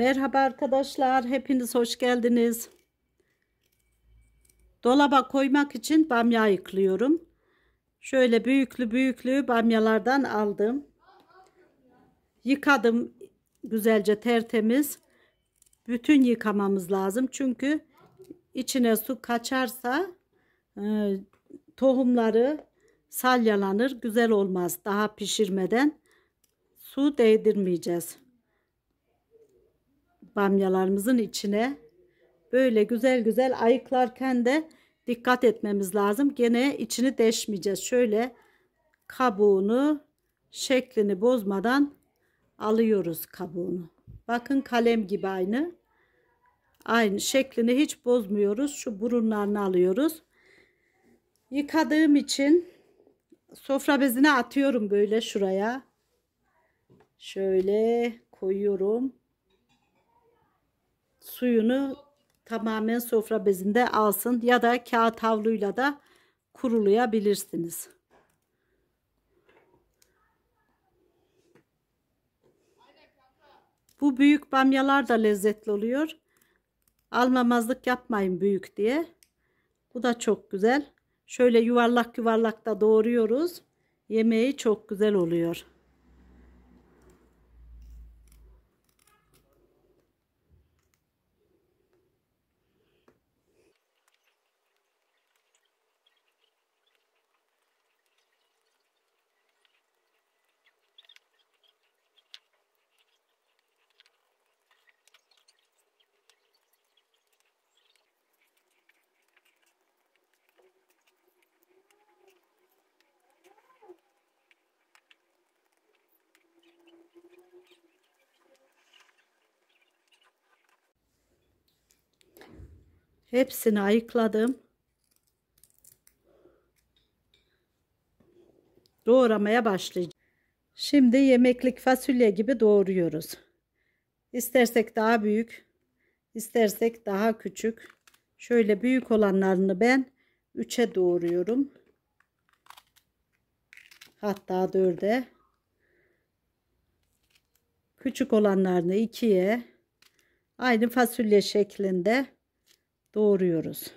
Merhaba arkadaşlar, hepiniz hoş geldiniz. Dolaba koymak için bamya yıklıyorum. Şöyle büyüklü büyüklü bamyalardan aldım. Yıkadım güzelce tertemiz. Bütün yıkamamız lazım çünkü içine su kaçarsa e, tohumları salyalanır, güzel olmaz. Daha pişirmeden su değdirmeyeceğiz bamyalarımızın içine böyle güzel güzel ayıklarken de dikkat etmemiz lazım. Gene içini deşmeyeceğiz. Şöyle kabuğunu şeklini bozmadan alıyoruz kabuğunu. Bakın kalem gibi aynı. Aynı şeklini hiç bozmuyoruz. Şu burunlarını alıyoruz. Yıkadığım için sofra bezine atıyorum böyle şuraya. Şöyle koyuyorum suyunu tamamen sofra bezinde alsın ya da kağıt havluyla da kurulayabilirsiniz. Bu büyük bamyalar da lezzetli oluyor. Almamazlık yapmayın büyük diye. Bu da çok güzel. Şöyle yuvarlak yuvarlak da doğruyoruz. Yemeği çok güzel oluyor. Hepsini ayıkladım. Doğramaya başlayacağım. Şimdi yemeklik fasulye gibi doğruyoruz. İstersek daha büyük, istersek daha küçük. Şöyle büyük olanlarını ben 3'e doğruyorum. Hatta 4'e. Küçük olanlarını 2'ye. Aynı fasulye şeklinde Doğuruyoruz.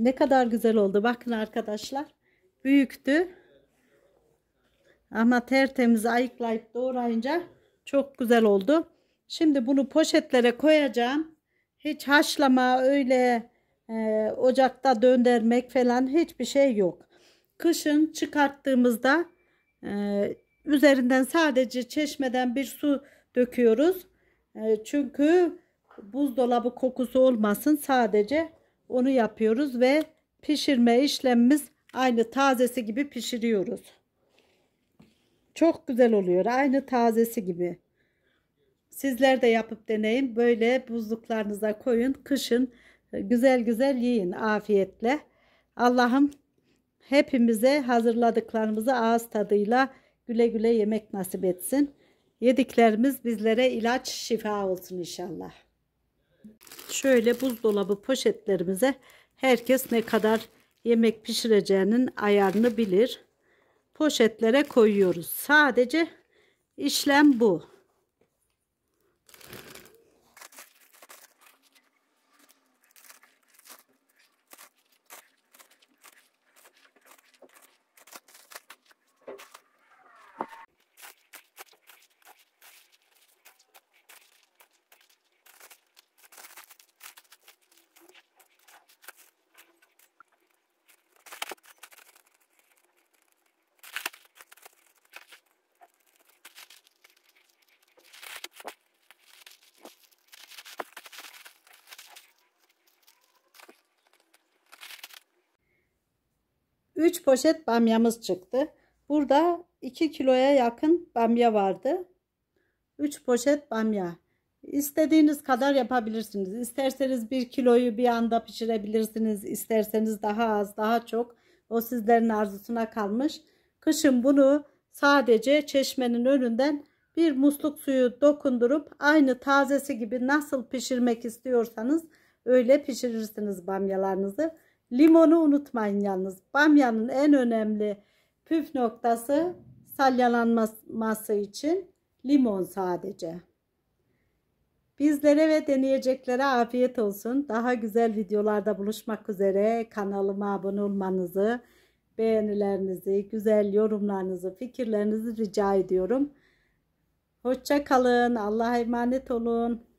Ne kadar güzel oldu. Bakın arkadaşlar. Büyüktü. Ama tertemiz ayıklayıp doğrayınca çok güzel oldu. Şimdi bunu poşetlere koyacağım. Hiç haşlama öyle e, ocakta döndürmek falan hiçbir şey yok. Kışın çıkarttığımızda e, üzerinden sadece çeşmeden bir su döküyoruz. E, çünkü buzdolabı kokusu olmasın sadece onu yapıyoruz ve pişirme işlemimiz aynı tazesi gibi pişiriyoruz. Çok güzel oluyor. Aynı tazesi gibi. Sizler de yapıp deneyin. Böyle buzluklarınıza koyun. Kışın güzel güzel yiyin afiyetle. Allah'ım hepimize hazırladıklarımızı ağız tadıyla güle güle yemek nasip etsin. Yediklerimiz bizlere ilaç şifa olsun inşallah. Şöyle buzdolabı poşetlerimize herkes ne kadar yemek pişireceğinin ayarını bilir. Poşetlere koyuyoruz. Sadece işlem bu. 3 poşet bamyamız çıktı. Burada 2 kiloya yakın bamya vardı. 3 poşet bamya. İstediğiniz kadar yapabilirsiniz. İsterseniz 1 kiloyu bir anda pişirebilirsiniz. İsterseniz daha az daha çok. O sizlerin arzusuna kalmış. Kışın bunu sadece çeşmenin önünden bir musluk suyu dokundurup aynı tazesi gibi nasıl pişirmek istiyorsanız öyle pişirirsiniz bamyalarınızı. Limonu unutmayın yalnız. Bamyanın en önemli püf noktası salyalanması için limon sadece. Bizlere ve deneyeceklere afiyet olsun. Daha güzel videolarda buluşmak üzere kanalıma abone olmanızı, beğenilerinizi, güzel yorumlarınızı, fikirlerinizi rica ediyorum. Hoşça kalın. Allah'a emanet olun.